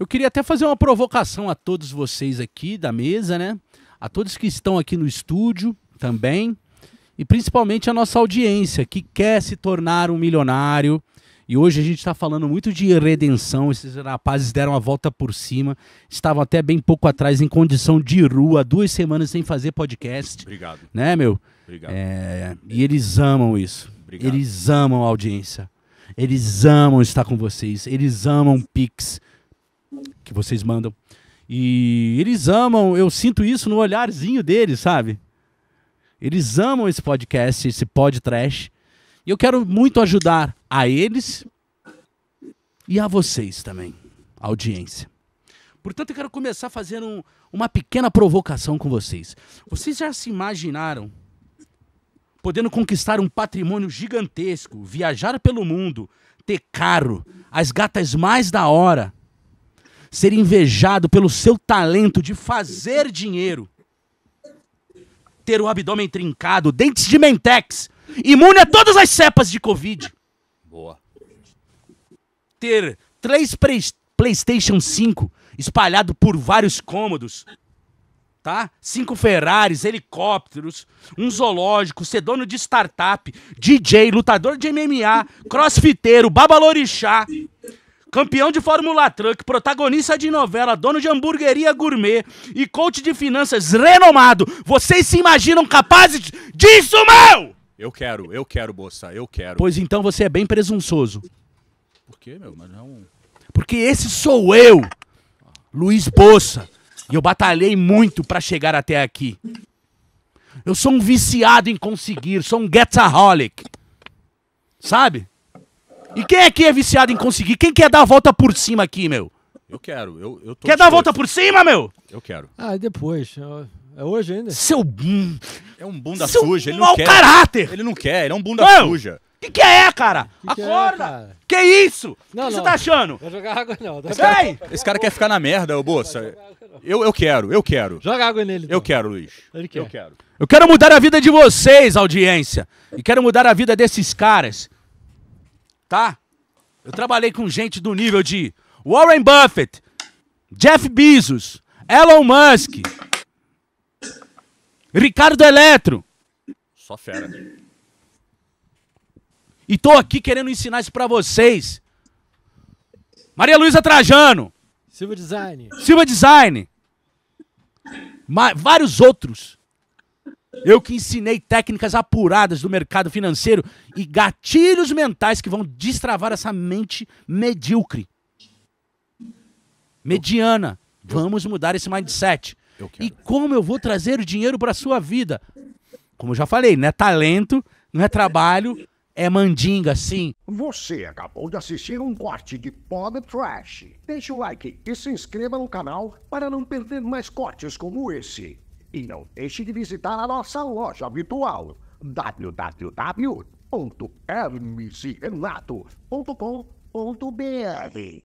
Eu queria até fazer uma provocação a todos vocês aqui da mesa, né? A todos que estão aqui no estúdio também. E principalmente a nossa audiência que quer se tornar um milionário. E hoje a gente está falando muito de redenção. Esses rapazes deram a volta por cima. Estavam até bem pouco atrás em condição de rua, duas semanas sem fazer podcast. Obrigado. Né, meu? Obrigado. É, e eles amam isso. Obrigado. Eles amam a audiência. Eles amam estar com vocês. Eles amam Pix que vocês mandam. E eles amam, eu sinto isso no olharzinho deles, sabe? Eles amam esse podcast, esse pod E eu quero muito ajudar a eles e a vocês também, a audiência. Portanto, eu quero começar fazendo um, uma pequena provocação com vocês. Vocês já se imaginaram podendo conquistar um patrimônio gigantesco, viajar pelo mundo, ter carro, as gatas mais da hora, ser invejado pelo seu talento de fazer dinheiro, ter o abdômen trincado, dentes de mentex, imune a todas as cepas de Covid. Boa. Ter três PlayStation 5 espalhado por vários cômodos tá? Cinco Ferraris, helicópteros, um zoológico, ser dono de startup, DJ, lutador de MMA, crossfiteiro, babalorixá, campeão de Fórmula Truck, protagonista de novela, dono de hamburgueria gourmet e coach de finanças renomado. Vocês se imaginam capazes disso, meu? Eu quero, eu quero, moça, eu quero. Pois então você é bem presunçoso. Por quê, meu? Mas não. Porque esse sou eu, Luiz Bolsa. E eu batalhei muito para chegar até aqui. Eu sou um viciado em conseguir, sou um getaholic. Sabe? E quem aqui é viciado em conseguir? Quem quer dar a volta por cima aqui, meu? Eu quero. Eu, eu Quer dar a volta por cima, meu? Eu quero. Ah, depois. É hoje ainda. Seu bum. É um bunda Seu suja. Ele não mau quer. caráter. Ele não quer. Ele é um bunda Não. suja. Que que é, cara? Que que é, Acorda! cara? Que isso? Não, o que você tá achando? Vai jogar água não. Vai jogar- Ei! Esse cara quer ficar na merda, ô moça. Eu, eu quero. Eu quero. Joga água nele. Eu então. quero, Luiz. Ele quer. Eu quero. Eu quero mudar a vida de vocês, audiência. E quero mudar a vida desses caras tá? Eu trabalhei com gente do nível de Warren Buffett, Jeff Bezos, Elon Musk, Ricardo Eletro. Só fera. E tô aqui querendo ensinar isso para vocês. Maria Luísa Trajano. Silva Design. Silva Design. Ma vários outros eu que ensinei técnicas apuradas do mercado financeiro e gatilhos mentais que vão destravar essa mente medíocre. Mediana. Vamos mudar esse mindset. E como eu vou trazer o dinheiro para sua vida? Como eu já falei, não é talento, não é trabalho, é mandinga, sim. Você acabou de assistir um corte de Pod Trash. Deixe o like e se inscreva no canal para não perder mais cortes como esse. E não deixe de visitar a nossa loja virtual www.hermesirelato.com.br